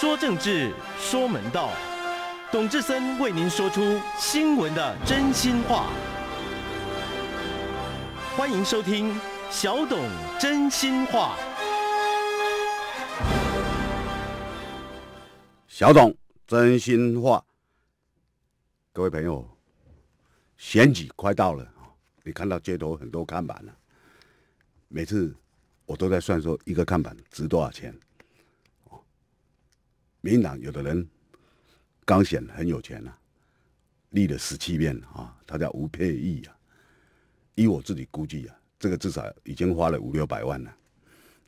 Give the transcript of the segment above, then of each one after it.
说政治，说门道，董志森为您说出新闻的真心话。欢迎收听小董真心话。小董真心话，各位朋友，选举快到了你看到街头很多看板了，每次我都在算说一个看板值多少钱。民党有的人刚选很有钱啊，立了十七遍啊，他叫吴佩益啊。依我自己估计啊，这个至少已经花了五六百万了。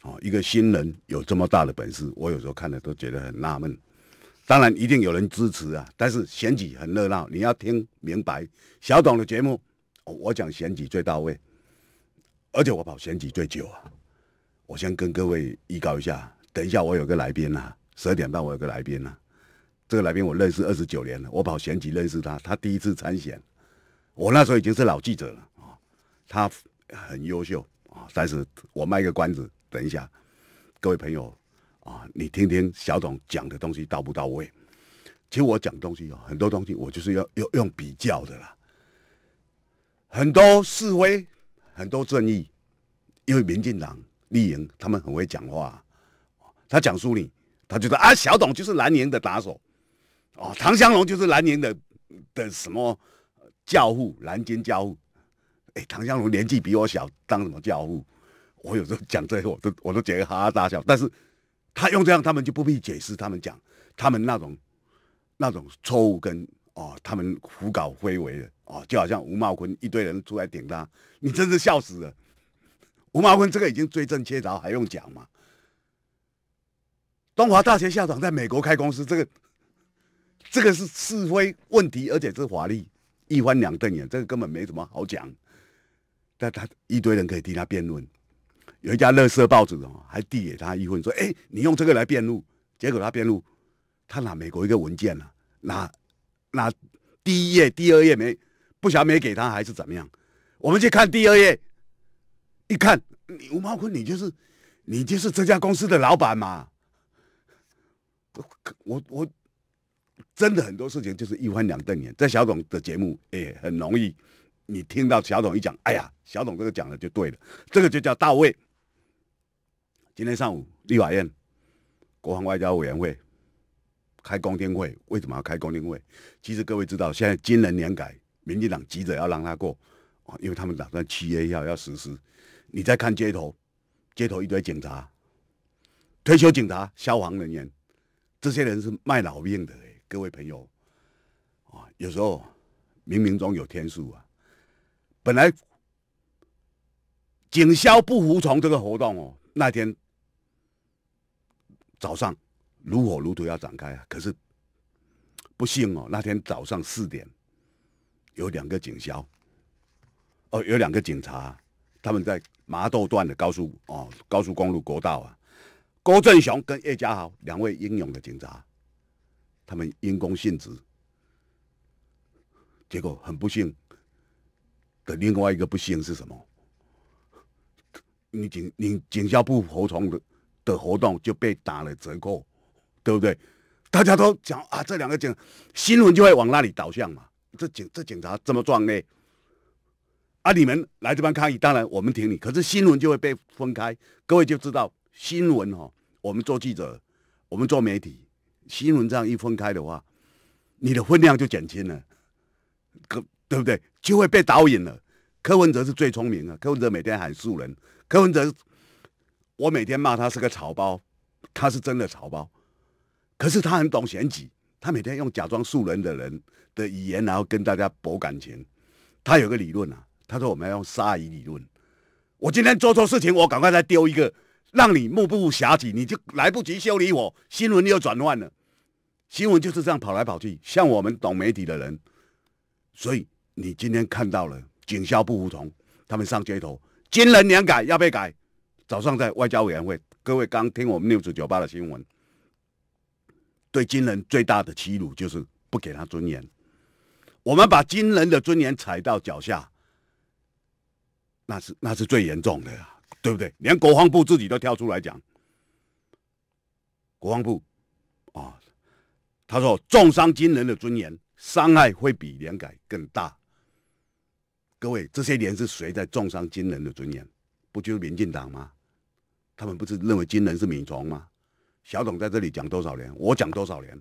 哦，一个新人有这么大的本事，我有时候看了都觉得很纳闷。当然一定有人支持啊，但是选举很热闹，你要听明白。小董的节目，我讲选举最到位，而且我跑选举最久啊。我先跟各位预告一下，等一下我有个来宾啊。十点半，我有个来宾呢，这个来宾我认识二十九年了，我跑选举认识他，他第一次参选，我那时候已经是老记者了啊。他很优秀啊，但是我卖个关子，等一下，各位朋友啊，你听听小董讲的东西到不到位？其实我讲东西哦，很多东西我就是要用用比较的啦。很多示威，很多正义，因为民进党立营他们很会讲话，他讲书你。他就说啊，小董就是蓝颜的打手，哦，唐香龙就是蓝颜的的什么教父，蓝军教父。哎，唐香龙年纪比我小，当什么教父？我有时候讲这些，我都我都觉得哈哈大笑。但是他用这样，他们就不必解释，他们讲他们那种那种错误跟哦，他们胡搞非为的哦，就好像吴茂坤一堆人出来顶他，你真是笑死了。吴茂坤这个已经罪证确凿，还用讲吗？东华大学校长在美国开公司，这个，这个是是非问题，而且是法律一翻两瞪眼，这个根本没什么好讲。但他一堆人可以替他辩论。有一家乐色报纸哦，还递给他一份，说：“哎，你用这个来辩论。”结果他辩论，他拿美国一个文件呢，拿拿第一页、第二页没，不晓得没给他还是怎么样。我们去看第二页，一看，吴茂坤，你就是，你就是这家公司的老板嘛。我我真的很多事情就是一翻两瞪眼，在小董的节目，哎，很容易。你听到小董一讲，哎呀，小董这个讲的就对了，这个就叫到位。今天上午立法院国防外交委员会开公听会，为什么要开公听会？其实各位知道，现在金人年改，民进党急着要让他过，因为他们打算七月要要实施。你再看街头，街头一堆警察、退休警察、消防人员。这些人是卖老命的欸，各位朋友啊，有时候冥冥中有天数啊。本来警消不服从这个活动哦，那天早上如火如荼要展开啊，可是不幸哦，那天早上四点有两个警消哦，有两个警察，他们在麻豆段的高速哦，高速公路国道啊。郭振雄跟叶家豪两位英勇的警察，他们因公殉职，结果很不幸。的另外一个不幸是什么？你警你警校部服从的的活动就被打了折扣，对不对？大家都讲啊，这两个警新闻就会往那里导向嘛。这警这警察这么壮烈，啊，你们来这边抗议，当然我们挺你，可是新闻就会被分开，各位就知道。新闻哈，我们做记者，我们做媒体，新闻这样一分开的话，你的分量就减轻了，可对不对？就会被导演了。柯文哲是最聪明的，柯文哲每天喊素人，柯文哲，我每天骂他是个草包，他是真的草包，可是他很懂选举，他每天用假装素人的人的语言，然后跟大家博感情。他有个理论啊，他说我们要用鲨鱼理论，我今天做错事情，我赶快再丢一个。让你目不暇接，你就来不及修理我。新闻又转换了，新闻就是这样跑来跑去。像我们懂媒体的人，所以你今天看到了警校不服从，他们上街头。金人两改要被改，早上在外交委员会，各位刚听我们 news 酒吧的新闻。对金人最大的欺辱就是不给他尊严，我们把金人的尊严踩到脚下，那是那是最严重的呀。对不对？连国防部自己都跳出来讲，国防部，啊，他说重伤军人的尊严，伤害会比连改更大。各位，这些年是谁在重伤军人的尊严？不就是民进党吗？他们不是认为军人是米虫吗？小董在这里讲多少年，我讲多少年，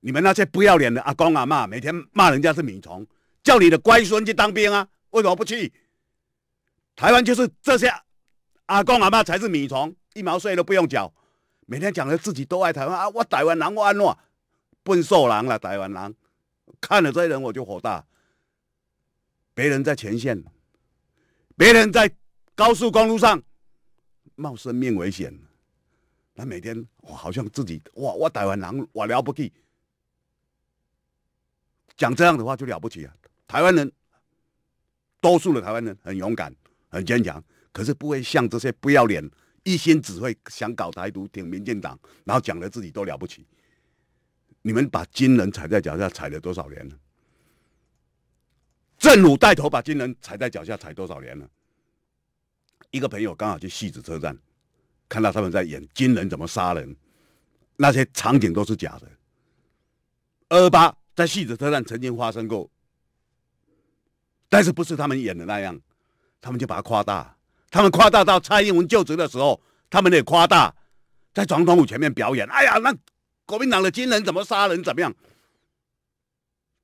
你们那些不要脸的阿公阿妈，每天骂人家是米虫，叫你的乖孙去当兵啊？为什么不去？台湾就是这些。阿公阿妈才是米虫，一毛税都不用缴。每天讲的自己都爱台湾啊！我台湾人我安怎？笨兽狼了，台湾人看了这人我就火大。别人在前线，别人在高速公路上冒生命危险，那每天好像自己哇！我台湾人我了不起，讲这样的话就了不起啊！台湾人，多数的台湾人很勇敢，很坚强。可是不会像这些不要脸，一心只会想搞台独、挺民进党，然后讲了自己都了不起。你们把金人踩在脚下踩了多少年了？郑鲁带头把金人踩在脚下踩多少年了？一个朋友刚好去戏子车站，看到他们在演金人怎么杀人，那些场景都是假的。二二八在戏子车站曾经发生过，但是不是他们演的那样，他们就把它夸大。他们夸大到蔡英文就职的时候，他们也夸大，在总统府前面表演。哎呀，那国民党的军人怎么杀人？怎么样？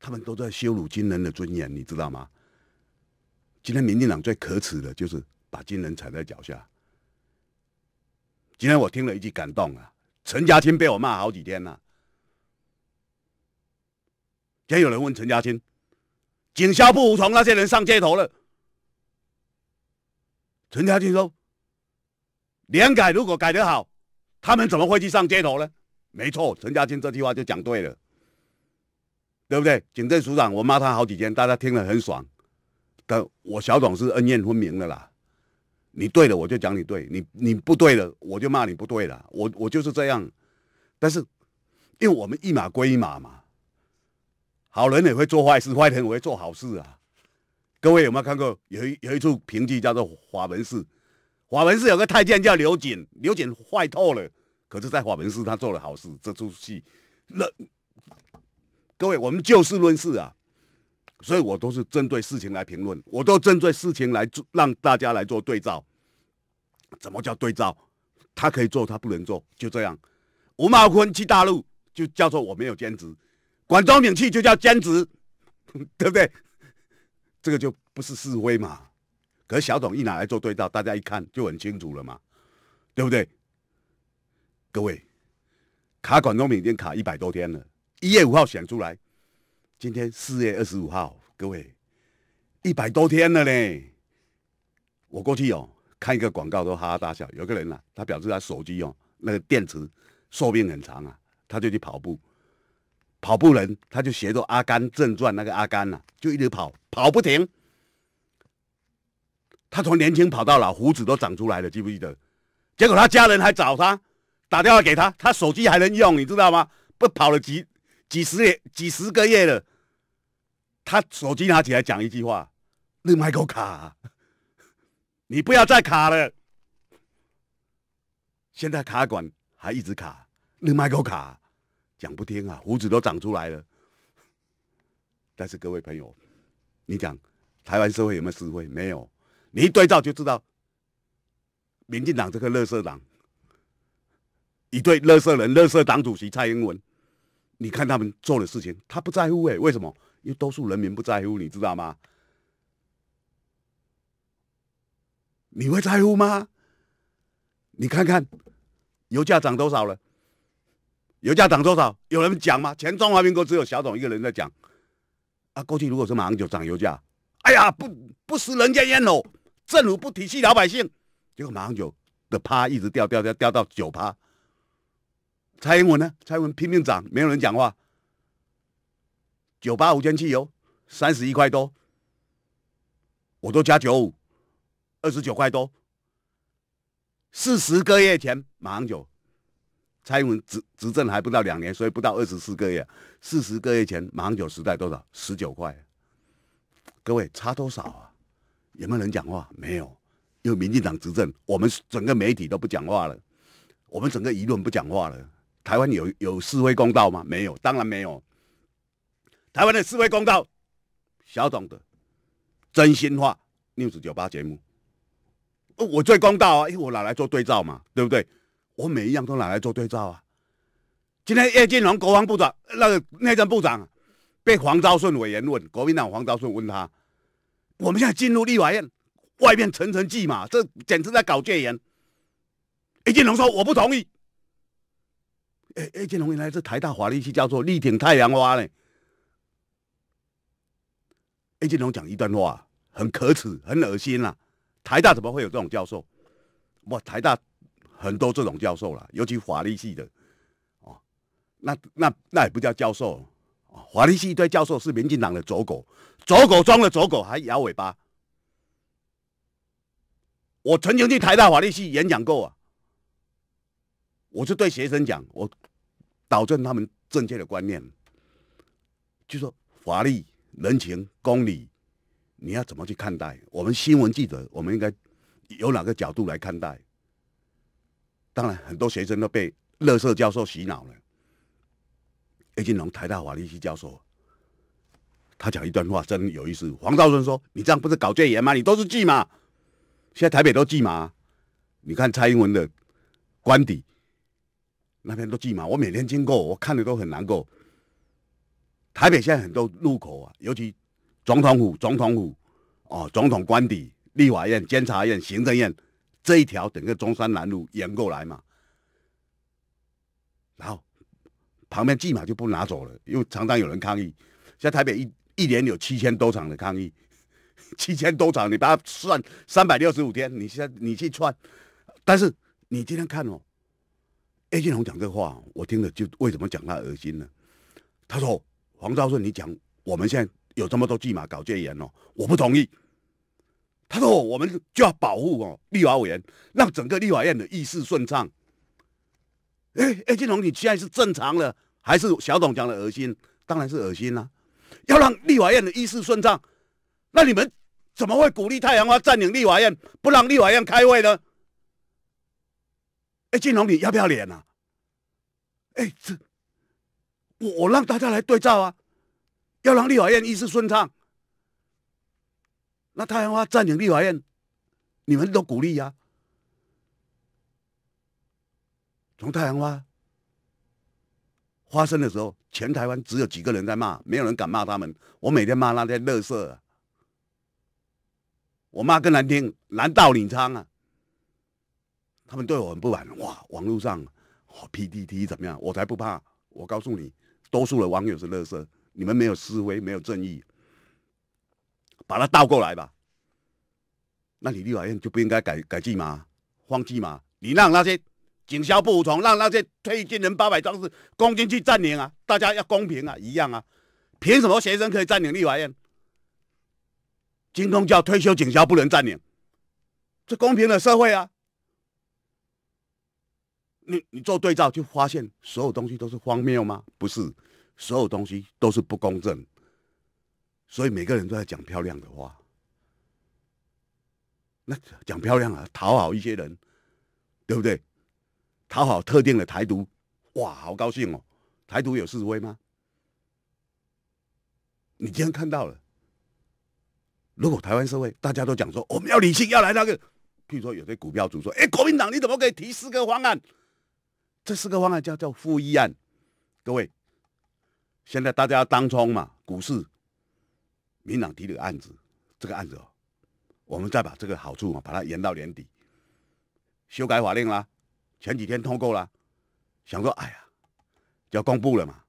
他们都在羞辱军人的尊严，你知道吗？今天民进党最可耻的就是把军人踩在脚下。今天我听了一句感动啊，陈家清被我骂好几天了。今天有人问陈家清，警消不服从那些人上街头了？陈家俊说：“联改如果改得好，他们怎么会去上街头呢？”没错，陈家俊这句话就讲对了，对不对？警政署长，我骂他好几天，大家听了很爽。但我小董是恩怨分明的啦，你对了我就讲你对，你你不对了我就骂你不对了，我我就是这样。但是因为我们一码归一码嘛，好人也会做坏事，坏人也会做好事啊。各位有没有看过？有一有一处评剧叫做《法门寺》，法门寺有个太监叫刘瑾，刘瑾坏透了。可是，在法门寺他做了好事，这出戏。那各位，我们就事论事啊，所以我都是针对事情来评论，我都针对事情来做，让大家来做对照。怎么叫对照？他可以做，他不能做，就这样。吴茂坤去大陆就叫做我没有兼职，管仲明去就叫兼职，对不对？这个就不是示威嘛？可是小董一拿来做对照，大家一看就很清楚了嘛，对不对？各位，卡管妆品已经卡一百多天了，一月五号选出来，今天四月二十五号，各位一百多天了嘞。我过去哦看一个广告都哈哈大笑，有个人啊，他表示他手机哦那个电池寿命很长啊，他就去跑步。跑步人，他就学着《阿甘正传》那个阿甘呐，就一直跑，跑不停。他从年轻跑到老，胡子都长出来了，记不记得？结果他家人还找他，打电话给他，他手机还能用，你知道吗？不跑了几几十几十个月了，他手机拿起来讲一句话：“你麦克卡，你不要再卡了。现在卡管还一直卡，你麦克卡。”讲不听啊，胡子都长出来了。但是各位朋友，你讲台湾社会有没有实惠？没有。你一对照就知道，民进党这个乐色党，一对乐色人，乐色党主席蔡英文，你看他们做的事情，他不在乎哎，为什么？因为多数人民不在乎，你知道吗？你会在乎吗？你看看，油价涨多少了？油价涨多少？有人讲吗？全中华民国只有小董一个人在讲啊！过去如果是马上就涨油价，哎呀，不不食人间烟火，政府不体恤老百姓，结果马上就的趴一直掉掉掉掉到九趴。蔡英文呢？蔡英文拼命涨，没有人讲话。九八五坚汽油三十一块多，我都加九五，二十九块多。四十个月前马上就蔡英文执执政还不到两年，所以不到二十四个月，四十个月前，马英九时代多少？十九块，各位差多少啊？有没有人讲话？没有，因为民进党执政，我们整个媒体都不讲话了，我们整个舆论不讲话了。台湾有有示威公道吗？没有，当然没有。台湾的示威公道，小董的真心话六十九八节目，我最公道啊，因为我拿来做对照嘛，对不对？我每一样都拿来做对照啊！今天叶金龙国防部长，那个内政部长，被黄昭顺委员问，国民党黄昭顺问他，我们现在进入立法院，外面层层计嘛，这简直在搞戒严。叶金龙说我不同意。哎，叶金龙原来是台大法律系教授，力挺太阳花呢。叶金龙讲一段话，很可耻，很恶心啊。台大怎么会有这种教授？哇，台大！很多这种教授了，尤其法律系的，哦，那那那也不叫教授哦。法律系一堆教授是民进党的走狗，走狗装了走狗还摇尾巴。我曾经去台大法律系演讲过啊，我是对学生讲，我导正他们正确的观念，就说法律、人情、公理，你要怎么去看待？我们新闻记者，我们应该有哪个角度来看待？当然，很多学生都被乐色教授洗脑了。叶金龙台大法律系教授，他讲一段话真有意思。黄道顺说：“你这样不是搞戒严吗？你都是缉麻。现在台北都缉麻，你看蔡英文的官邸那边都缉麻。我每天经过，我看的都很难过。台北现在很多路口啊，尤其总统府、总统府哦总统官邸、立法院、监察院、行政院。”这一条整个中山南路沿过来嘛，然后旁边蓟马就不拿走了，因为常常有人抗议。在台北一一年有七千多场的抗议，七千多场你把它算三百六十五天，你现在你去串，但是你今天看哦叶君宏讲这话，我听了就为什么讲他恶心呢？他说黄昭顺，你讲我们现在有这么多蓟马搞戒严哦，我不同意。他说：“我们就要保护哦，立法院让整个立法院的议事顺畅。”哎哎，金龙，你现在是正常了，还是小董讲的恶心？当然是恶心了。要让立法院的议事顺畅，那你们怎么会鼓励太阳花占领立法院，不让立法院开会呢？哎，金龙，你要不要脸啊？哎，这我我让大家来对照啊，要让立法院议事顺畅。那太阳花占领立法院，你们都鼓励呀？从太阳花发生的时候，全台湾只有几个人在骂，没有人敢骂他们。我每天骂那些乐色，我骂更难听，难道岭昌啊？他们对我很不满，哇！网络上我 p d t 怎么样？我才不怕。我告诉你，多数的网友是乐色，你们没有思维，没有正义。把它倒过来吧，那你立法院就不应该改改制吗？荒弃吗？你让那些警消不服从，让那些退役军人八百壮士攻进去占领啊！大家要公平啊，一样啊，凭什么学生可以占领立法院？京东叫退休警消不能占领，这公平的社会啊！你你做对照就发现，所有东西都是荒谬吗？不是，所有东西都是不公正。所以每个人都在讲漂亮的话，那讲漂亮啊，讨好一些人，对不对？讨好特定的台独，哇，好高兴哦！台独有示威吗？你今天看到了。如果台湾社会大家都讲说我们要理性，要来那个，譬如说有些股票主说：“哎，国民党你怎么可以提四个方案？”这四个方案叫叫副议案。各位，现在大家当冲嘛，股市。国民党提的案子，这个案子，我们再把这个好处嘛，把它延到年底，修改法令啦，前几天通过了，想说，哎呀，就要公布了嘛，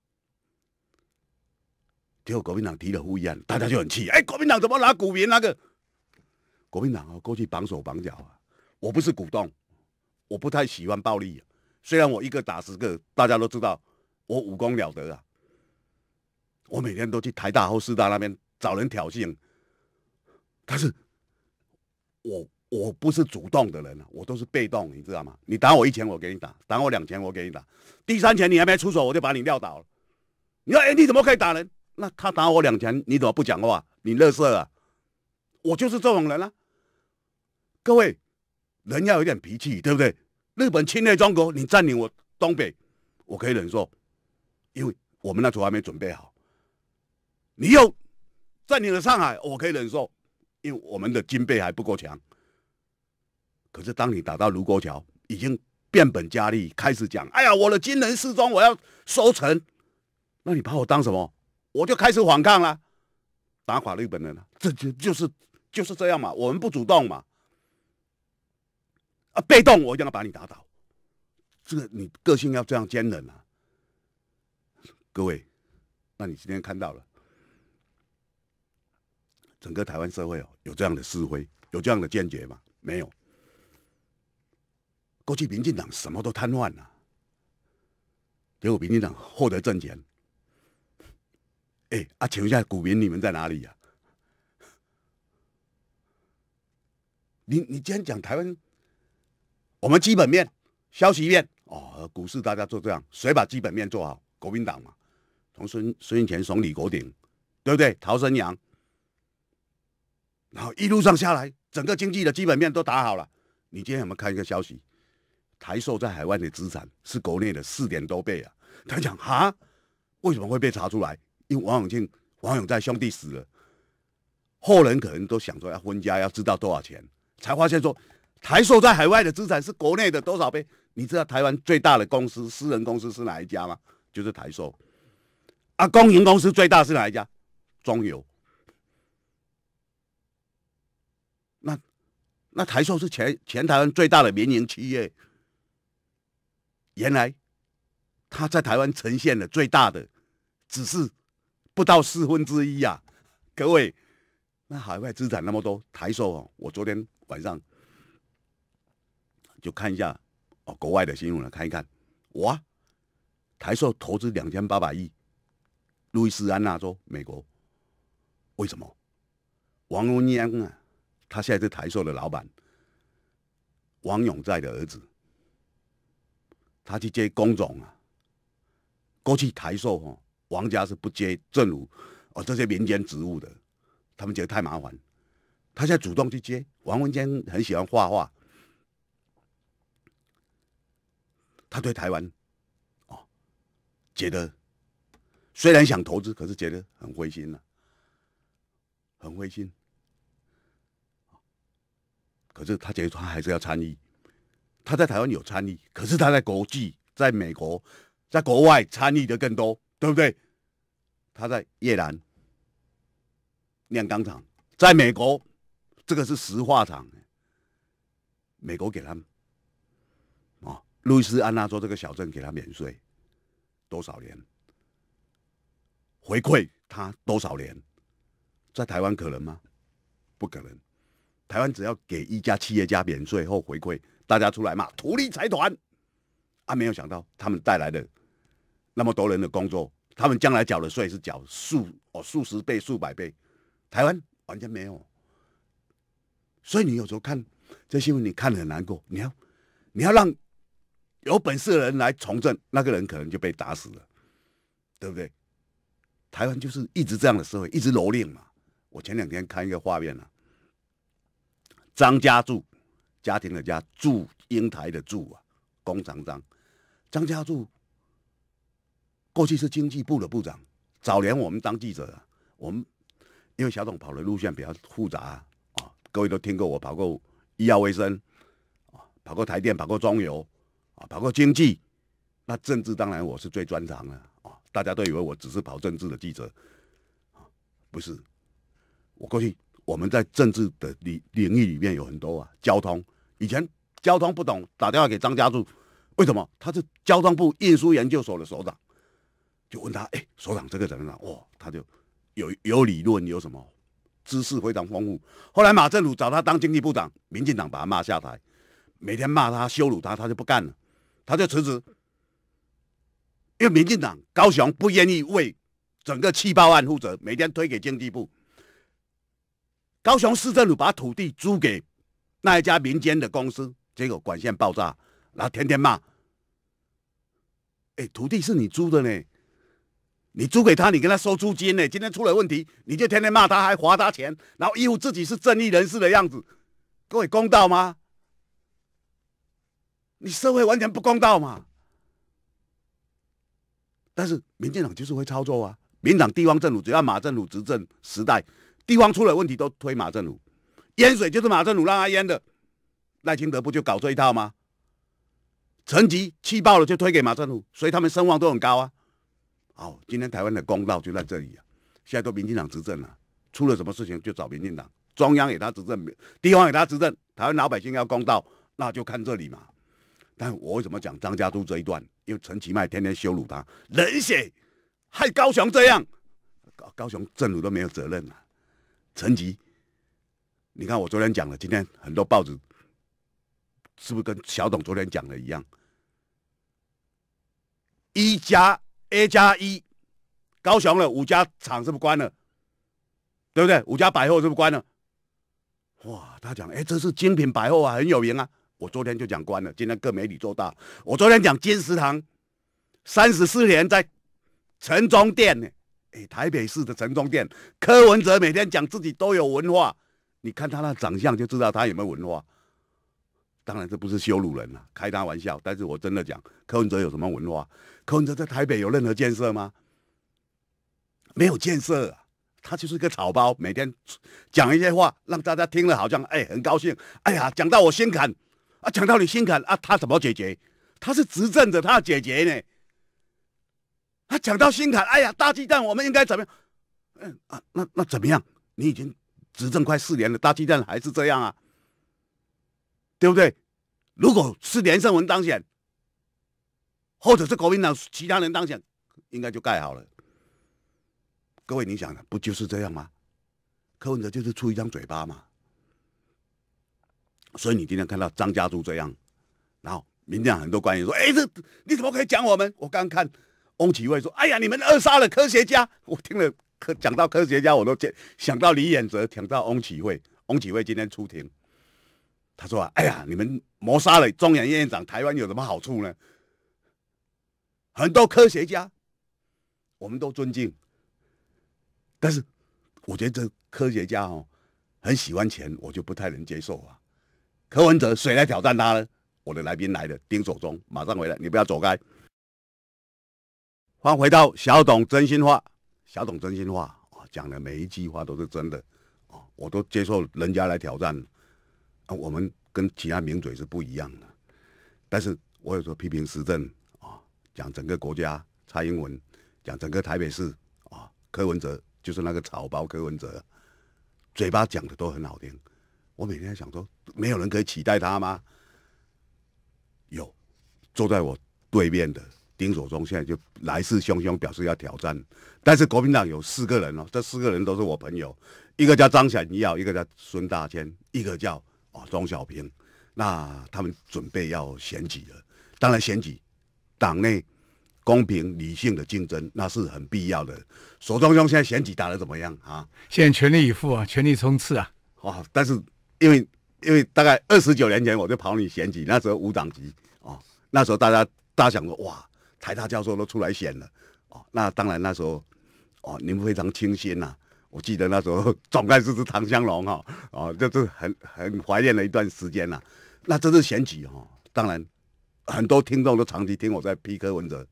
结果国民党提的不一样，大家就很气，哎，国民党怎么拿股民那个？国民党啊，过去绑手绑脚啊，我不是股东，我不太喜欢暴力，虽然我一个打十个，大家都知道我武功了得啊，我每天都去台大或师大那边。找人挑衅，但是我我不是主动的人啊，我都是被动，你知道吗？你打我一拳，我给你打；打我两拳，我给你打；第三拳你还没出手，我就把你撂倒了。你说：“哎，你怎么可以打人？”那他打我两拳，你怎么不讲话？你乐色啊？我就是这种人啊！各位，人要有点脾气，对不对？日本侵略中国，你占领我东北，我可以忍受，因为我们那时候还没准备好。你又……在你的上海，我可以忍受，因为我们的军备还不够强。可是当你打到卢沟桥，已经变本加厉，开始讲：“哎呀，我的军人失踪，我要收成。”那你把我当什么？我就开始反抗了，打垮日本人了。这就就是就是这样嘛，我们不主动嘛，啊，被动，我一定要把你打倒。这个你个性要这样坚韧啊，各位，那你今天看到了。整个台湾社会哦，有这样的是非，有这样的见解吗？没有。过去民进党什么都瘫痪了，结果民进党获得政权。哎，啊，请问一下股民，你们在哪里呀？你你今天讲台湾，我们基本面、消息面哦，股市大家做这样，谁把基本面做好？国民党嘛，从孙孙权、从李国鼎，对不对？陶生阳。然后一路上下来，整个经济的基本面都打好了。你今天有没有看一个消息？台塑在海外的资产是国内的四点多倍啊！他讲啊，为什么会被查出来？因为王永庆、王永在兄弟死了，后人可能都想说要分家，要知道多少钱。才发现说台塑在海外的资产是国内的多少倍？你知道台湾最大的公司私人公司是哪一家吗？就是台塑。啊，公营公司最大是哪一家？中油。那，那台塑是全全台湾最大的民营企业。原来，他在台湾呈现的最大的，只是不到四分之一啊！各位，那海外资产那么多，台塑哦，我昨天晚上就看一下哦，国外的新闻了，看一看，我台塑投资两千八百亿，路易斯安那州，美国，为什么？王永庆啊。他现在是台塑的老板，王永在的儿子。他去接工种啊，过去台塑哈，王家是不接政府哦这些民间职务的，他们觉得太麻烦。他现在主动去接。王文坚很喜欢画画，他对台湾哦觉得虽然想投资，可是觉得很灰心了，很灰心。可是他觉得他还是要参与，他在台湾有参与，可是他在国际，在美国，在国外参与的更多，对不对？他在越南炼钢厂，在美国这个是石化厂，美国给他，们啊，路易斯安那州这个小镇给他免税多少年？回馈他多少年？在台湾可能吗？不可能。台湾只要给一家企业家免税后回馈，大家出来骂土力财团，啊，没有想到他们带来的那么多人的工作，他们将来缴的税是缴数哦数十倍、数百倍，台湾完全没有。所以你有时候看这新闻，你看很难过。你要你要让有本事的人来从政，那个人可能就被打死了，对不对？台湾就是一直这样的社会，一直蹂躏嘛。我前两天看一个画面啊。张家柱，家庭的家，祝英台的祝啊，龚长张，张家柱，过去是经济部的部长。早年我们当记者，我们因为小董跑的路线比较复杂啊，各位都听过我跑过医药卫生啊，跑过台电，跑过中油啊，跑过经济，那政治当然我是最专长的啊，大家都以为我只是跑政治的记者啊，不是，我过去。我们在政治的领领域里面有很多啊，交通以前交通不懂，打电话给张家柱，为什么他是交通部运输研究所的所长，就问他，哎，所长这个怎么哦，他就有有理论，有什么知识非常丰富。后来马政府找他当经济部长，民进党把他骂下台，每天骂他羞辱他，他就不干了，他就辞职，因为民进党高雄不愿意为整个七爆案负责，每天推给经济部。高雄市政府把土地租给那一家民间的公司，结果管线爆炸，然后天天骂：“哎，土地是你租的呢，你租给他，你跟他收租金呢，今天出了问题，你就天天骂他，还罚他钱，然后一副自己是正义人士的样子，各位公道吗？你社会完全不公道嘛！但是民进党就是会操作啊，民党地方政府只要马政府执政时代。”地方出了问题都推马政鲁，淹水就是马政鲁让他淹的，赖清德不就搞这一套吗？陈吉气爆了就推给马政鲁，所以他们声望都很高啊。好，今天台湾的公道就在这里啊。现在都民进党执政了，出了什么事情就找民进党，中央给他执政，地方给他执政。台湾老百姓要公道，那就看这里嘛。但我为什么讲张家渡这一段？因为陈吉迈天天羞辱他，冷血，害高雄这样，高高雄政府都没有责任啊。成绩，你看我昨天讲了，今天很多报纸是不是跟小董昨天讲的一样？一加 A 加一，高雄的五家厂是不是关了，对不对？五家百货是不是关了？哇，他讲哎，这是精品百货啊，很有名啊！我昨天就讲关了，今天各媒体做大。我昨天讲金石堂，三十四年在城中店呢。哎，台北市的城中店，柯文哲每天讲自己都有文化，你看他那长相就知道他有没有文化。当然这不是羞辱人了，开他玩笑。但是我真的讲，柯文哲有什么文化？柯文哲在台北有任何建设吗？没有建设，他就是个草包。每天讲一些话，让大家听了好像哎很高兴，哎呀讲到我心坎，啊讲到你心坎啊，他怎么解决？他是执政者，他要解决呢？讲到心坎，哎呀，大鸡蛋，我们应该怎么样？嗯啊，那那怎么样？你已经执政快四年了，大鸡蛋还是这样啊，对不对？如果是连胜文当选，或者是国民党其他人当选，应该就盖好了。各位，你想的不就是这样吗？柯文哲就是出一张嘴巴嘛。所以你今天看到张家柱这样，然后进党很多官员说：“哎，这你怎么可以讲我们？”我刚看。翁启惠说：“哎呀，你们扼杀了科学家！我听了科讲到科学家，我都想到李远哲，想到翁启惠。翁启惠今天出庭，他说：‘哎呀，你们谋杀了中央院长，台湾有什么好处呢？’很多科学家我们都尊敬，但是我觉得这科学家哦很喜欢钱，我就不太能接受啊。柯文哲，谁来挑战他呢？我的来宾来了，丁守中马上回来，你不要走开。”欢迎回到小董真心话，小董真心话啊，讲的每一句话都是真的，啊，我都接受人家来挑战。啊，我们跟其他名嘴是不一样的，但是我有时候批评时政啊，讲整个国家，蔡英文，讲整个台北市啊，柯文哲就是那个草包柯文哲，嘴巴讲的都很好听，我每天想说，没有人可以取代他吗？有，坐在我对面的。丁守中现在就来势汹汹，表示要挑战。但是国民党有四个人哦，这四个人都是我朋友，一个叫张显耀，一个叫孙大千，一个叫啊庄小平。那他们准备要选举了。当然，选举党内公平理性的竞争那是很必要的。守中兄现在选举打得怎么样啊？现在全力以赴啊，全力冲刺啊！哇！但是因为因为大概二十九年前我就跑你选举，那时候五党级哦，那时候大家大家想说哇。台大教授都出来选了，哦，那当然那时候，哦，你们非常清新呐。我记得那时候 总干事是唐湘龙哈，哦，这是很很怀念了一段时间啊。那这是选举哈，当然很多听众都长期听我在批柯文哲，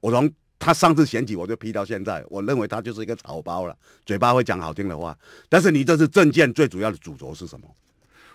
我从他上次选举我就批到现在，我认为他就是一个草包了，嘴巴会讲好听的话，但是你这是政见最主要的主轴是什么？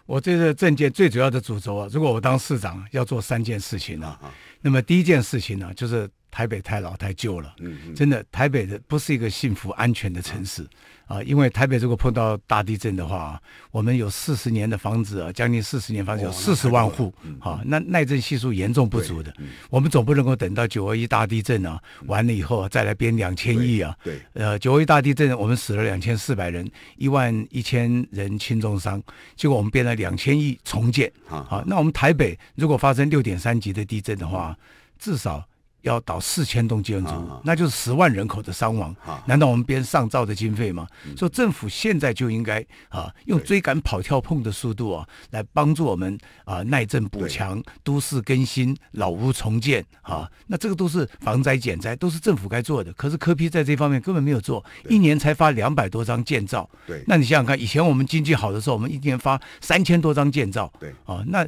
我这个政件最主要的主轴啊，如果我当市长要做三件事情呢，那么第一件事情呢就是。台北太老太旧了，嗯，真的，台北的不是一个幸福安全的城市啊。因为台北如果碰到大地震的话我们有四十年的房子啊，将近四十年房子有四十万户，啊，那耐震系数严重不足的。我们总不能够等到九二一大地震啊，完了以后再来编两千亿啊。对，呃，九二一大地震我们死了两千四百人，一万一千人轻重伤，结果我们编了两千亿重建啊。那我们台北如果发生六点三级的地震的话，至少。要倒四千栋建筑，那就是十万人口的伤亡。难道我们编上造的经费吗？所以政府现在就应该啊，用追赶跑跳碰的速度啊，来帮助我们啊，耐震补强、都市更新、老屋重建啊，那这个都是防灾减灾，都是政府该做的。可是科批在这方面根本没有做，一年才发两百多张建造。对，那你想想看，以前我们经济好的时候，我们一年发三千多张建造。对，啊，那。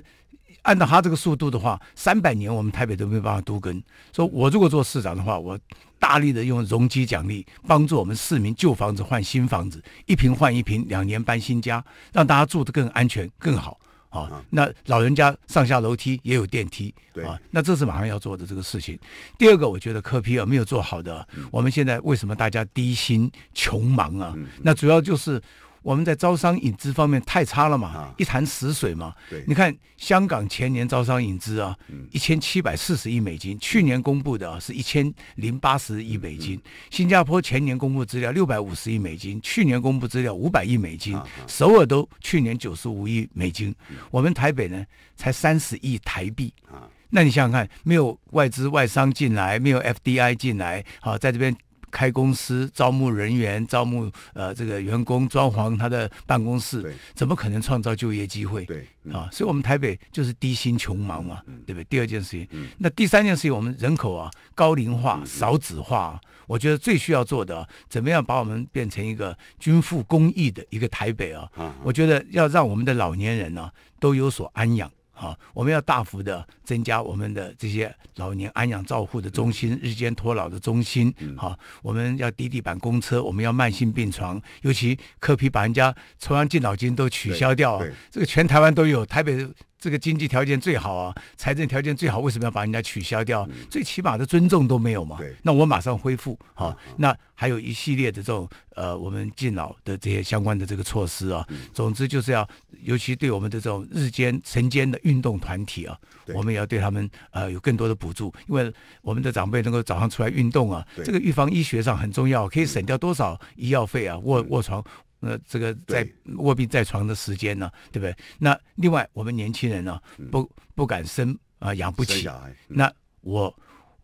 按照他这个速度的话，三百年我们台北都没办法都跟。说我如果做市长的话，我大力的用容积奖励，帮助我们市民旧房子换新房子，一平换一平，两年搬新家，让大家住的更安全更好啊。那老人家上下楼梯也有电梯啊。那这是马上要做的这个事情。第二个，我觉得科批二没有做好的，我们现在为什么大家低薪穷忙啊？那主要就是。我们在招商引资方面太差了嘛，一潭死水嘛。你看香港前年招商引资啊，一千七百四十亿美金，去年公布的啊是一千零八十亿美金。新加坡前年公布资料六百五十亿美金，去年公布资料五百亿美金。首尔都去年九十五亿美金，我们台北呢才三十亿台币。啊，那你想想看，没有外资外商进来，没有 FDI 进来，好在这边。开公司、招募人员、招募呃这个员工、装潢他的办公室，怎么可能创造就业机会？对啊，所以我们台北就是低薪穷忙嘛，对不对？第二件事情，那第三件事情，我们人口啊高龄化、少子化，我觉得最需要做的，怎么样把我们变成一个均富公益的一个台北啊？我觉得要让我们的老年人呢都有所安养。好，我们要大幅的增加我们的这些老年安养照护的中心、日间托老的中心。好，我们要低地板公车，我们要慢性病床，尤其科批把人家中央敬老金都取消掉，这个全台湾都有，台北。这个经济条件最好啊，财政条件最好，为什么要把人家取消掉？最起码的尊重都没有嘛。那我马上恢复啊。那还有一系列的这种呃，我们敬老的这些相关的这个措施啊。总之就是要，尤其对我们的这种日间晨间的运动团体啊，我们也要对他们呃有更多的补助，因为我们的长辈能够早上出来运动啊，这个预防医学上很重要，可以省掉多少医药费啊，卧卧床。呃，这个在卧病在床的时间呢，对不对？那另外我们年轻人呢，不不敢生啊，养不起。那我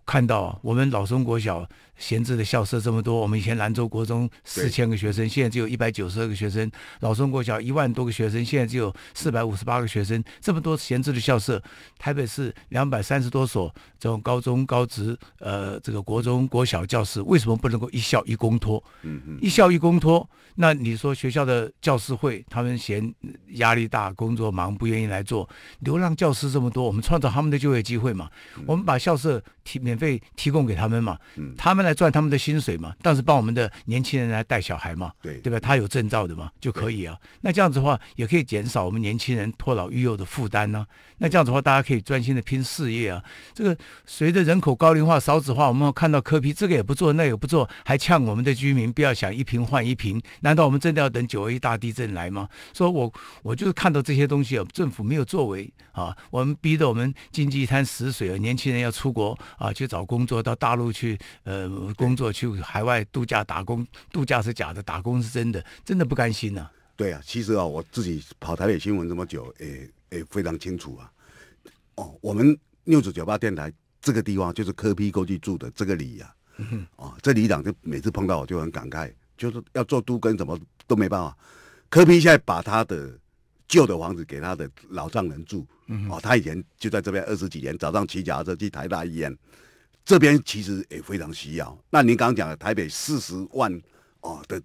看到我们老中国小。闲置的校舍这么多，我们以前兰州国中四千个学生，现在只有一百九十二个学生；老中国小一万多个学生，现在只有四百五十八个学生。这么多闲置的校舍，台北市两百三十多所这种高中、高职、呃，这个国中国小教室，为什么不能够一校一公托？嗯嗯，一校一公托，那你说学校的教师会，他们嫌压力大、工作忙，不愿意来做，流浪教师这么多，我们创造他们的就业机会嘛？我们把校舍提免费提供给他们嘛？嗯，他们。来赚他们的薪水嘛？但是帮我们的年轻人来带小孩嘛？对对吧？他有证照的嘛，就可以啊。那这样子的话，也可以减少我们年轻人拖老育幼的负担呢。那这样子的话，大家可以专心的拼事业啊。这个随着人口高龄化、少子化，我们看到科皮这个也不做，那也不做，还呛我们的居民不要想一瓶换一瓶。难道我们真的要等九二一大地震来吗？说我我就是看到这些东西啊，政府没有作为啊，我们逼得我们经济一滩死水啊，年轻人要出国啊去找工作，到大陆去呃。工作去海外度假打工，度假是假的，打工是真的，真的不甘心啊。对啊，其实啊，我自己跑台北新闻这么久，也也非常清楚啊。哦，我们六九九八电台这个地方就是柯批过去住的这个里啊。哦，这里长就每次碰到我就很感慨，就是要做都跟怎么都没办法。柯批现在把他的旧的房子给他的老丈人住。哦，他以前就在这边二十几年，早上骑脚踏车去台大医院。这边其实也非常需要。那您刚刚讲的台北四十万哦的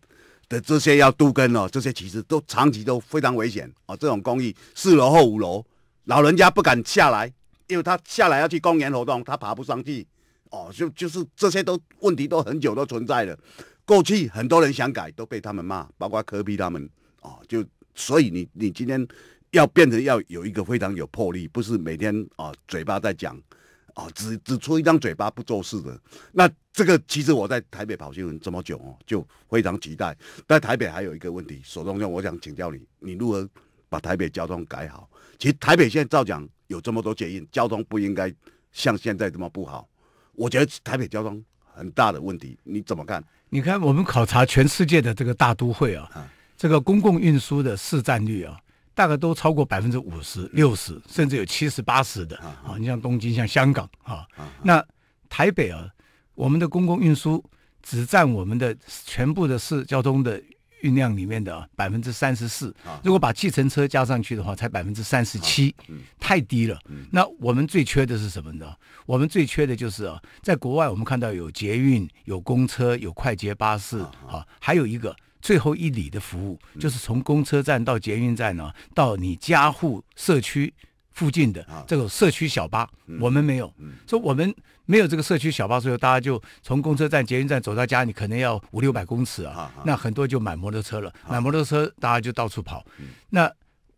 的这些要都跟哦，这些其实都长期都非常危险哦。这种公寓四楼或五楼，老人家不敢下来，因为他下来要去公园活动，他爬不上去哦。就就是这些都问题都很久都存在了。过去很多人想改都被他们骂，包括柯比他们哦，就所以你你今天要变成要有一个非常有魄力，不是每天啊嘴巴在讲。哦，只只出一张嘴巴不做事的，那这个其实我在台北跑新闻这么久哦，就非常期待。在台北还有一个问题，手中兄，我想请教你，你如何把台北交通改好？其实台北现在照讲有这么多捷运，交通不应该像现在这么不好。我觉得台北交通很大的问题，你怎么看？你看我们考察全世界的这个大都会啊，这个公共运输的市占率啊。大概都超过百分之五十、六十，甚至有七十八十的啊！你像东京、像香港啊，那台北啊，我们的公共运输只占我们的全部的市交通的运量里面的百分之三十四。如果把计程车加上去的话，才百分之三十七，太低了。那我们最缺的是什么呢？我们最缺的就是啊，在国外我们看到有捷运、有公车、有快捷巴士啊，还有一个。最后一里的服务就是从公车站到捷运站呢，到你家户社区附近的这个社区小巴，我们没有，所以我们没有这个社区小巴，所以大家就从公车站、捷运站走到家，你可能要五六百公尺啊，那很多就买摩托车了，买摩托车大家就到处跑。那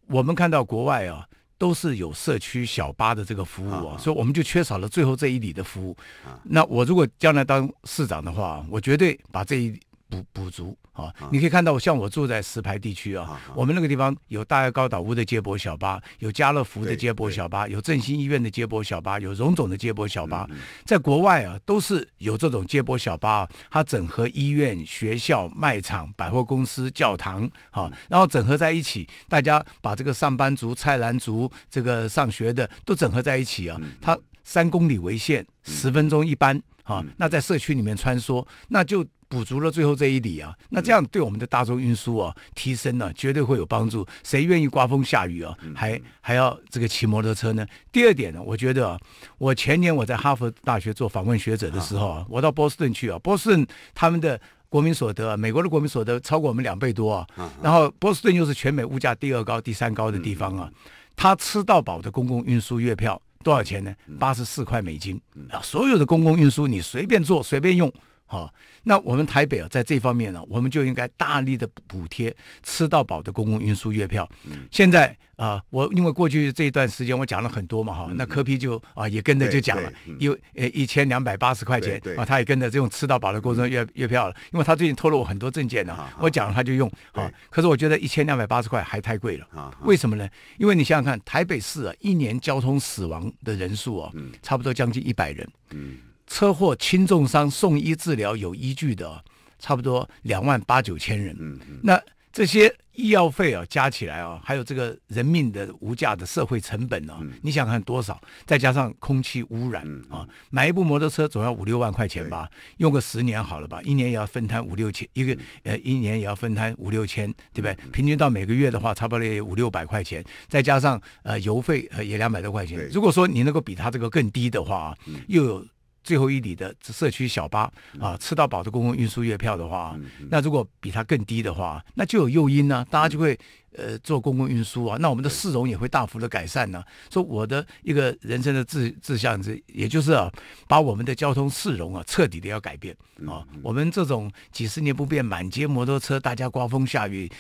我们看到国外啊，都是有社区小巴的这个服务啊，所以我们就缺少了最后这一里的服务。那我如果将来当市长的话，我绝对把这一。补补足啊！你可以看到，像我住在石牌地区啊，我们那个地方有大爱高岛屋的接驳小巴，有家乐福的接驳小巴，有振兴医院的接驳小巴，有荣总的接驳小巴。在国外啊，都是有这种接驳小巴啊，它整合医院、学校、卖场、百货公司、教堂啊，然后整合在一起，大家把这个上班族、菜篮族、这个上学的都整合在一起啊。它三公里为限，十分钟一班啊。那在社区里面穿梭，那就。补足了最后这一里啊，那这样对我们的大众运输啊，提升呢绝对会有帮助。谁愿意刮风下雨啊，还还要这个骑摩托车呢？第二点呢，我觉得啊，我前年我在哈佛大学做访问学者的时候啊，我到波士顿去啊，波士顿他们的国民所得，美国的国民所得超过我们两倍多啊。然后波士顿又是全美物价第二高、第三高的地方啊，他吃到饱的公共运输月票多少钱呢？八十四块美金啊，所有的公共运输你随便坐、随便用。好，那我们台北啊，在这方面呢，我们就应该大力的补贴吃到饱的公共运输月票。嗯，现在啊，我因为过去这一段时间我讲了很多嘛，哈，那柯批就啊也跟着就讲了，有呃一千两百八十块钱啊，他也跟着这种吃到饱的公共月月票了，因为他最近偷了我很多证件呢，我讲了他就用。啊。可是我觉得一千两百八十块还太贵了啊？为什么呢？因为你想想看，台北市啊，一年交通死亡的人数啊，差不多将近一百人。嗯。车祸轻重伤送医治疗有依据的，差不多两万八九千人。嗯嗯，那这些医药费啊，加起来啊，还有这个人命的无价的社会成本呢？你想看多少？再加上空气污染啊，买一部摩托车总要五六万块钱吧？用个十年好了吧？一年也要分摊五六千，一个呃，一年也要分摊五六千，对不对？平均到每个月的话，差不多也五六百块钱。再加上呃油费呃也两百多块钱。如果说你能够比他这个更低的话啊，又有。最后一里的社区小巴啊，吃到饱的公共运输月票的话，那如果比它更低的话，那就有诱因呢，大家就会呃做公共运输啊，那我们的市容也会大幅的改善呢。说我的一个人生的志志向是，也就是啊，把我们的交通市容啊彻底的要改变啊。我们这种几十年不变、满街摩托车，大家刮风下雨，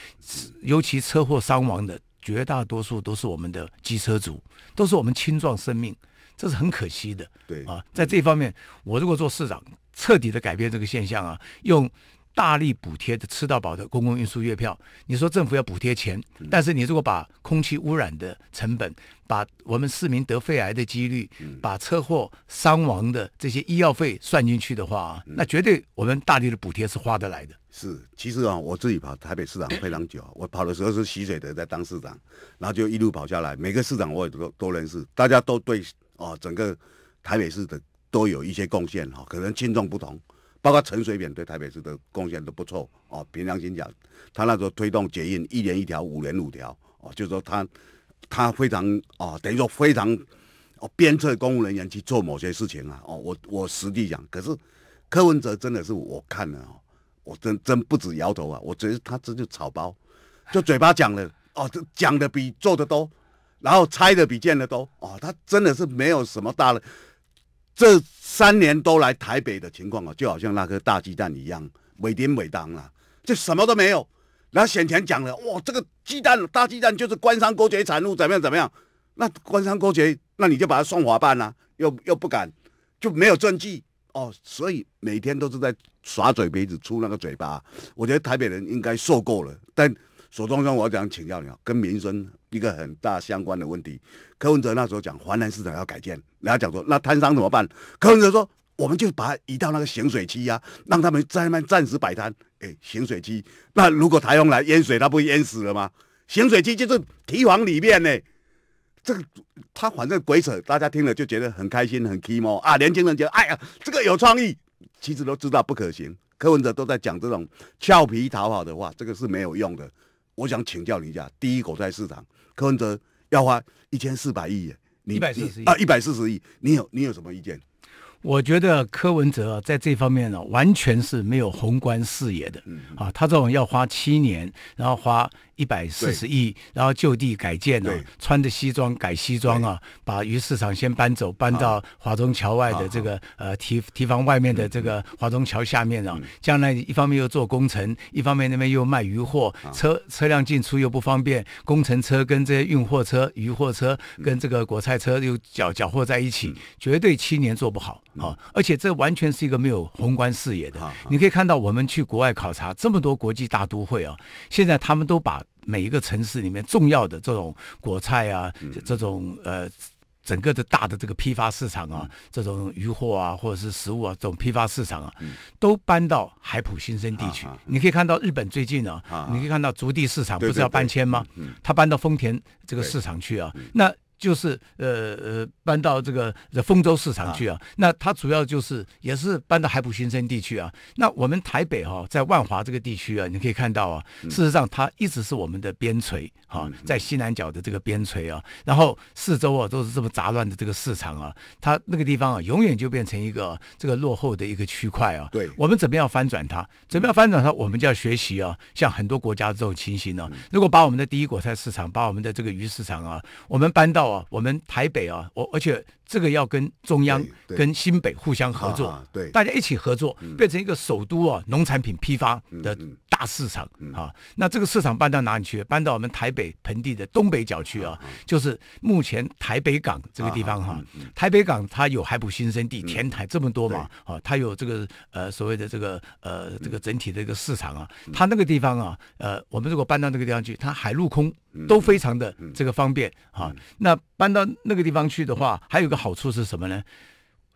尤其车祸伤亡的绝大多数都是我们的机车主，都是我们青壮生命。这是很可惜的，对啊，在这方面，我如果做市长，彻底的改变这个现象啊，用大力补贴的吃到饱的公共运输月票，你说政府要补贴钱，但是你如果把空气污染的成本，把我们市民得肺癌的几率，把车祸伤亡的这些医药费算进去的话，啊，那绝对我们大力的补贴是花得来的。是，其实啊，我自己跑台北市长非常久，我跑的时候是许水德在当市长，然后就一路跑下来，每个市长我也都都认识，大家都对。哦，整个台北市的都有一些贡献哈，可能轻重不同，包括陈水扁对台北市的贡献都不错哦。凭良心讲，他那时候推动捷运一连一条，五连五条哦，就说他他非常哦，等于说非常哦，鞭策公务人员去做某些事情啊哦。我我实地讲，可是柯文哲真的是我看了哦，我真真不止摇头啊，我觉得他这就草包，就嘴巴讲的哦，讲的比做的多。然后拆的比建的多哦，他真的是没有什么大的。这三年都来台北的情况啊，就好像那颗大鸡蛋一样，没顶没当啊，就什么都没有。然后选前讲了，哇，这个鸡蛋大鸡蛋就是官山勾结产路怎么样怎么样，那官山勾结，那你就把它送滑办啦，又又不敢，就没有证据哦，所以每天都是在耍嘴皮子，出那个嘴巴。我觉得台北人应该受够了，但。所中中我想请教你啊，跟民生一个很大相关的问题。柯文哲那时候讲华南市场要改建，然后讲说那摊商怎么办？柯文哲说我们就把它移到那个咸水区呀，让他们在那暂时摆摊。哎，咸水区，那如果台风来淹水，他不淹死了吗？咸水区就是堤防里面呢。这个他反正鬼扯，大家听了就觉得很开心，很 Q 么啊？年轻人得，哎呀，这个有创意，其实都知道不可行。柯文哲都在讲这种俏皮讨好的话，这个是没有用的。我想请教你一下，第一口在市场，柯文哲要花一千四百亿，你啊一百四十亿，你有你有什么意见？我觉得柯文哲在这方面呢，完全是没有宏观视野的，啊，他这种要花七年，然后花。一百四十亿，然后就地改建了，穿着西装改西装啊，把鱼市场先搬走，搬到华中桥外的这个呃堤堤防外面的这个华中桥下面啊。将来一方面又做工程，一方面那边又卖鱼货，车车辆进出又不方便，工程车跟这些运货车、鱼货车跟这个国菜车又搅搅和在一起，绝对七年做不好啊！而且这完全是一个没有宏观视野的。你可以看到，我们去国外考察这么多国际大都会啊，现在他们都把每一个城市里面重要的这种果菜啊，这种呃，整个的大的这个批发市场啊，这种鱼货啊，或者是食物啊，这种批发市场啊，都搬到海浦新生地区。你可以看到日本最近呢，你可以看到足地市场不是要搬迁吗？他搬到丰田这个市场去啊。那就是呃呃搬到这个丰州市场去啊，那它主要就是也是搬到海埔新生地区啊。那我们台北哈，在万华这个地区啊，你可以看到啊，事实上它一直是我们的边陲哈，在西南角的这个边陲啊，然后四周啊都是这么杂乱的这个市场啊，它那个地方啊永远就变成一个这个落后的一个区块啊。对，我们怎么样翻转它？怎么样翻转它？我们就要学习啊，像很多国家这种情形呢。如果把我们的第一果菜市场，把我们的这个鱼市场啊，我们搬到我们台北啊，我而且。这个要跟中央、跟新北互相合作，对，大家一起合作，变成一个首都啊农产品批发的大市场啊。那这个市场搬到哪里去？搬到我们台北盆地的东北角去啊，就是目前台北港这个地方哈。台北港它有海普新生地、填台这么多嘛，啊，它有这个呃所谓的这个呃这个整体的一个市场啊。它那个地方啊，呃，我们如果搬到那个地方去，它海陆空都非常的这个方便啊。那搬到那个地方去的话，还有个。好处是什么呢？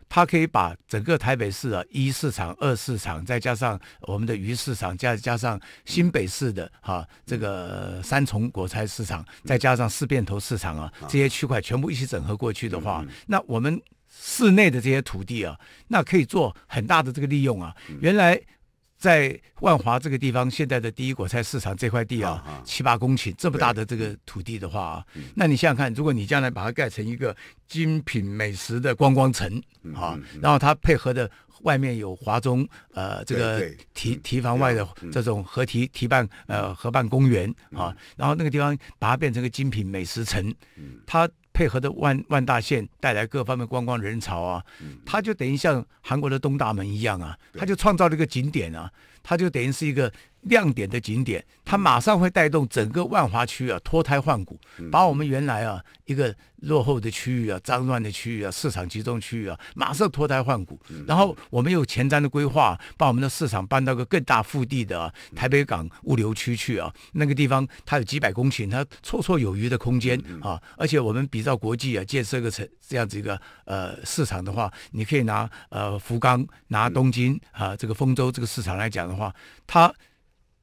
它可以把整个台北市啊，一市场、二市场，再加上我们的鱼市场，加加上新北市的哈这个三重国菜市场，再加上四变头市场啊，这些区块全部一起整合过去的话，那我们市内的这些土地啊，那可以做很大的这个利用啊，原来。在万华这个地方，现在的第一果菜市场这块地啊，七八公顷这么大的这个土地的话啊，那你想想看，如果你将来把它盖成一个精品美食的观光城啊，然后它配合的外面有华中呃这个提提防外的这种河堤堤办呃河办公园啊，然后那个地方把它变成个精品美食城，它。配合的万万大线带来各方面观光人潮啊，它就等于像韩国的东大门一样啊，它就创造了一个景点啊，它就等于是一个。亮点的景点，它马上会带动整个万华区啊脱胎换骨，把我们原来啊一个落后的区域啊脏乱的区域啊市场集中区域啊马上脱胎换骨。然后我们有前瞻的规划，把我们的市场搬到个更大腹地的台北港物流区去啊。那个地方它有几百公顷，它绰绰有余的空间啊。而且我们比照国际啊建设个城这样子一个呃市场的话，你可以拿呃福冈拿东京啊这个丰州这个市场来讲的话，它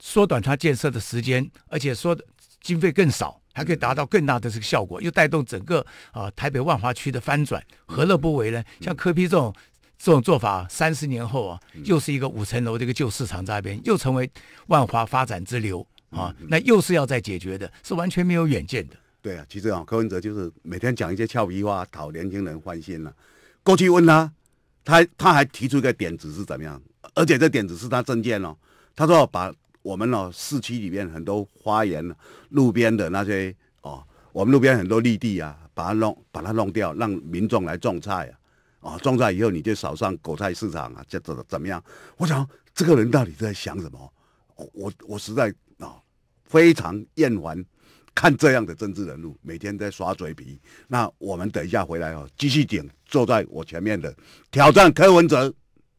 缩短它建设的时间，而且说的经费更少，还可以达到更大的这个效果，又带动整个啊台北万华区的翻转，何乐不为呢？像柯批这种这种做法，三十年后啊，又是一个五层楼的一个旧市场在那边，又成为万华发展之流啊，那又是要再解决的，是完全没有远见的。对啊，其实啊，柯文哲就是每天讲一些俏皮话讨年轻人欢心了。过去问他，他他还提出一个点子是怎么样，而且这点子是他证件哦。他说把。我们哦，市区里面很多花园、路边的那些哦，我们路边很多绿地啊，把它弄把它弄掉，让民众来种菜啊，哦，种菜以后你就少上果菜市场啊，这怎怎么样？我想这个人到底在想什么？我我实在啊非常厌烦看这样的政治人物每天在耍嘴皮。那我们等一下回来哦，继续点坐在我前面的挑战柯文哲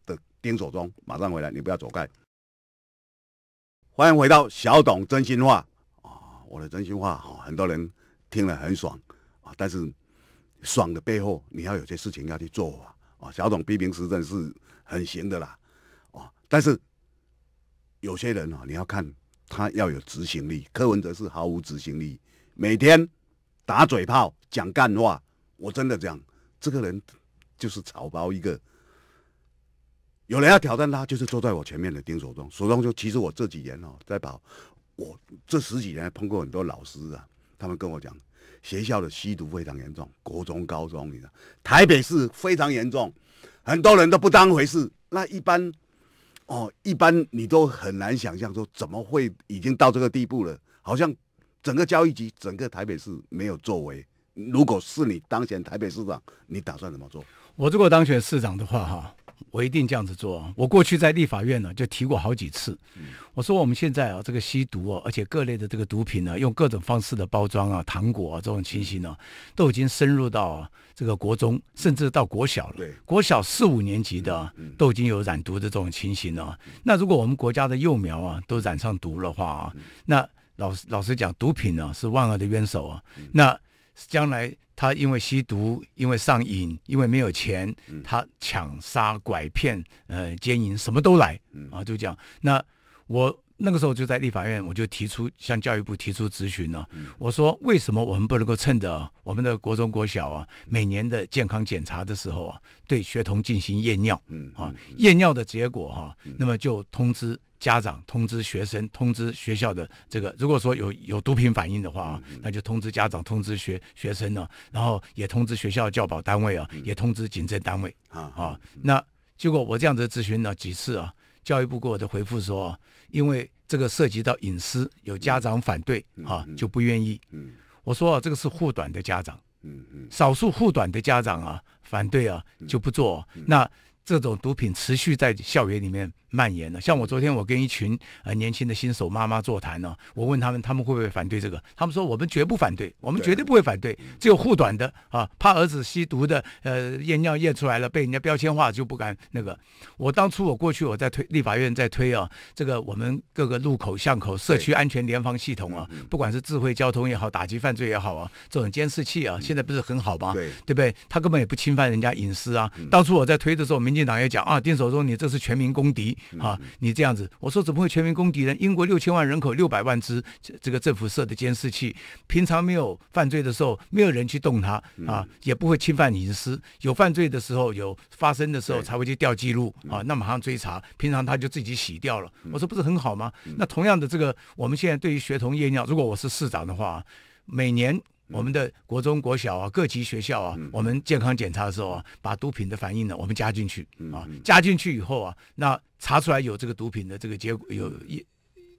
的丁守中，马上回来，你不要走开。欢迎回到小董真心话啊！我的真心话哈，很多人听了很爽啊，但是爽的背后你要有些事情要去做啊！小董批评时政是很行的啦，哦，但是有些人哦，你要看他要有执行力。柯文哲是毫无执行力，每天打嘴炮讲干话，我真的讲，这个人就是草包一个。有人要挑战他，就是坐在我前面的丁守中。守中就其实我这几年哦，在跑，我这十几年碰过很多老师啊，他们跟我讲，学校的吸毒非常严重，国中、高中，你台北市非常严重，很多人都不当回事。那一般，哦，一般你都很难想象说怎么会已经到这个地步了，好像整个教育局、整个台北市没有作为。如果是你当选台北市长，你打算怎么做？我如果当选市长的话，哈。”我一定这样子做。我过去在立法院呢，就提过好几次。我说我们现在啊，这个吸毒啊，而且各类的这个毒品呢，用各种方式的包装啊、糖果啊这种情形呢，都已经深入到这个国中，甚至到国小了。国小四五年级的都已经有染毒的这种情形了。那如果我们国家的幼苗啊都染上毒的话啊，那老老实讲，毒品呢是万恶的冤首啊，那将来。他因为吸毒，因为上瘾，因为没有钱，他抢杀拐骗，呃，奸淫，什么都来啊，就样。那我。那个时候就在立法院，我就提出向教育部提出咨询了。我说为什么我们不能够趁着我们的国中国小啊每年的健康检查的时候啊，对学童进行验尿？嗯啊，验尿的结果哈，那么就通知家长、通知学生、通知学校的这个，如果说有有毒品反应的话啊，那就通知家长、通知学学生呢，然后也通知学校教保单位啊，也通知警政单位啊啊。那结果我这样子咨询了几次啊，教育部给我的回复说。因为这个涉及到隐私，有家长反对啊，就不愿意。我说啊，这个是护短的家长。嗯嗯，少数护短的家长啊，反对啊，就不做那。这种毒品持续在校园里面蔓延了。像我昨天我跟一群呃年轻的新手妈妈座谈呢，我问他们他们会不会反对这个？他们说我们绝不反对，我们绝对不会反对。只有护短的啊，怕儿子吸毒的，呃，验尿验出来了被人家标签化就不敢那个。我当初我过去我在推立法院在推啊，这个我们各个路口巷口社区安全联防系统啊，不管是智慧交通也好，打击犯罪也好啊，这种监视器啊，现在不是很好吗？对对不对？他根本也不侵犯人家隐私啊。当初我在推的时候明。民进党也讲啊，丁守中，你这是全民公敌啊！你这样子，我说怎么会全民公敌呢？英国六千万人口，六百万只这个政府设的监视器，平常没有犯罪的时候，没有人去动它啊，也不会侵犯隐私。有犯罪的时候，有发生的时候才会去调记录啊，那马上追查。平常他就自己洗掉了。我说不是很好吗？那同样的这个，我们现在对于学童夜尿，如果我是市长的话，每年。我们的国中、国小啊，各级学校啊，我们健康检查的时候啊，把毒品的反应呢，我们加进去啊，加进去以后啊，那查出来有这个毒品的这个结，果，有一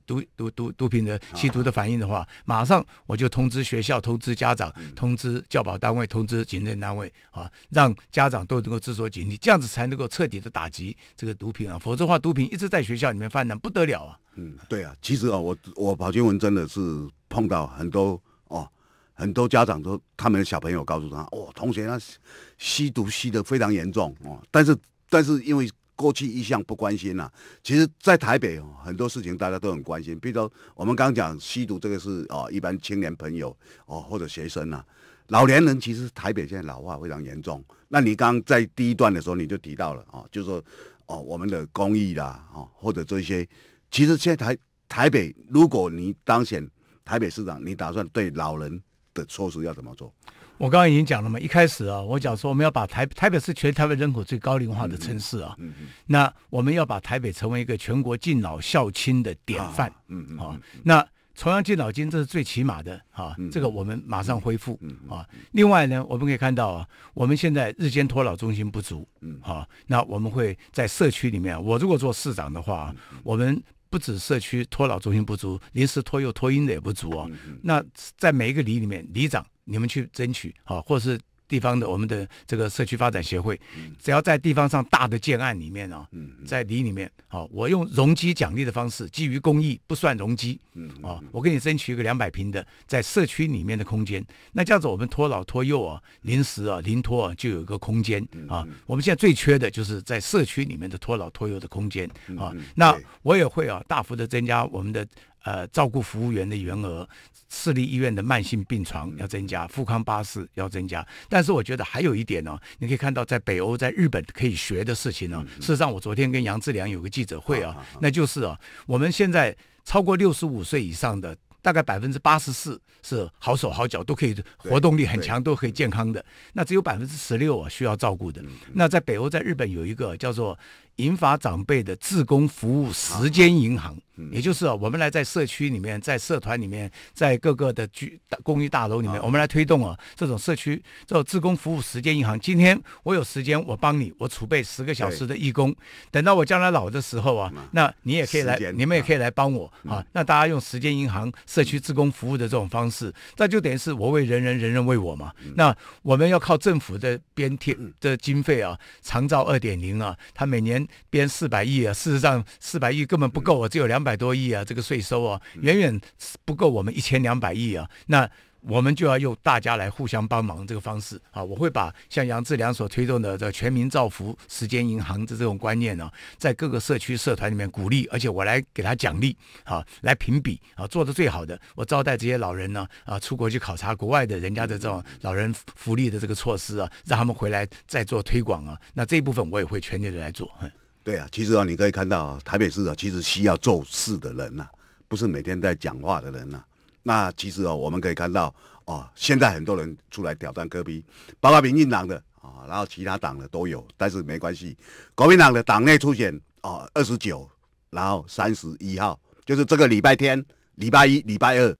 毒毒毒毒品的吸毒的反应的话，马上我就通知学校、通知家长、通知教保单位、通知警政单位啊，让家长都能够自作警惕，这样子才能够彻底的打击这个毒品啊，否则的话，毒品一直在学校里面泛滥不得了啊。嗯，对啊，其实啊，我我保金文真的是碰到很多。很多家长都，他们小朋友告诉他，哦，同学他吸毒吸的非常严重哦，但是但是因为过去一向不关心呐，其实，在台北很多事情大家都很关心，比如说我们刚讲吸毒这个是啊，一般青年朋友哦或者学生呐，老年人其实台北现在老化非常严重。那你刚刚在第一段的时候你就提到了啊，就说哦，我们的公益啦哦，或者这些，其实现在台台北，如果你当选台北市长，你打算对老人？的措施要怎么做？我刚刚已经讲了嘛，一开始啊，我讲说我们要把台台北是全台北人口最高龄化的城市啊，那我们要把台北成为一个全国敬老孝亲的典范，嗯嗯啊，那重阳敬老金这是最起码的啊，这个我们马上恢复啊。另外呢，我们可以看到啊，我们现在日间托老中心不足，嗯啊，那我们会在社区里面，我如果做市长的话，我们。不止社区托老中心不足，临时托幼托婴的也不足啊。那在每一个里里面，里长你们去争取啊，或者是。地方的我们的这个社区发展协会，只要在地方上大的建案里面啊，在里里面啊，我用容积奖励的方式，基于公益不算容积啊，我给你争取一个两百平的在社区里面的空间，那这样子我们托老托幼啊，临时啊临托啊就有一个空间啊。我们现在最缺的就是在社区里面的托老托幼的空间啊。那我也会啊大幅的增加我们的。呃，照顾服务员的员额，私立医院的慢性病床要增加，富康巴士要增加。但是我觉得还有一点呢，你可以看到在北欧、在日本可以学的事情呢。事实上，我昨天跟杨志良有个记者会啊，那就是啊，我们现在超过六十五岁以上的，大概百分之八十四是好手好脚，都可以活动力很强，都可以健康的。那只有百分之十六啊需要照顾的。那在北欧、在日本有一个叫做。引发长辈的自工服务时间银行，也就是啊，我们来在社区里面，在社团里面，在各个的居公寓大楼里面，我们来推动啊这种社区这种自工服务时间银行。今天我有时间，我帮你，我储备十个小时的义工，等到我将来老的时候啊，那你也可以来，你们也可以来帮我啊。那大家用时间银行、社区自工服务的这种方式，那就等于是我为人人，人人为我嘛。那我们要靠政府的编贴的经费啊，长照二点零啊，它每年。编四百亿啊，事实上四百亿根本不够啊，只有两百多亿啊，这个税收啊远远不够我们一千两百亿啊，那。我们就要用大家来互相帮忙这个方式啊！我会把像杨志良所推动的这全民造福时间银行的这种观念呢，在各个社区社团里面鼓励，而且我来给他奖励啊，来评比啊，做的最好的，我招待这些老人呢啊，出国去考察国外的人家的这种老人福利的这个措施啊，让他们回来再做推广啊。那这一部分我也会全力的来做。对啊，其实啊，你可以看到台北市啊，其实需要做事的人呐，不是每天在讲话的人呐。那其实哦，我们可以看到哦，现在很多人出来挑战戈壁，包括民进党的啊，然后其他党的都有，但是没关系，国民党的党内出选哦，二十九，然后三十一号，就是这个礼拜天、礼拜一、礼拜二。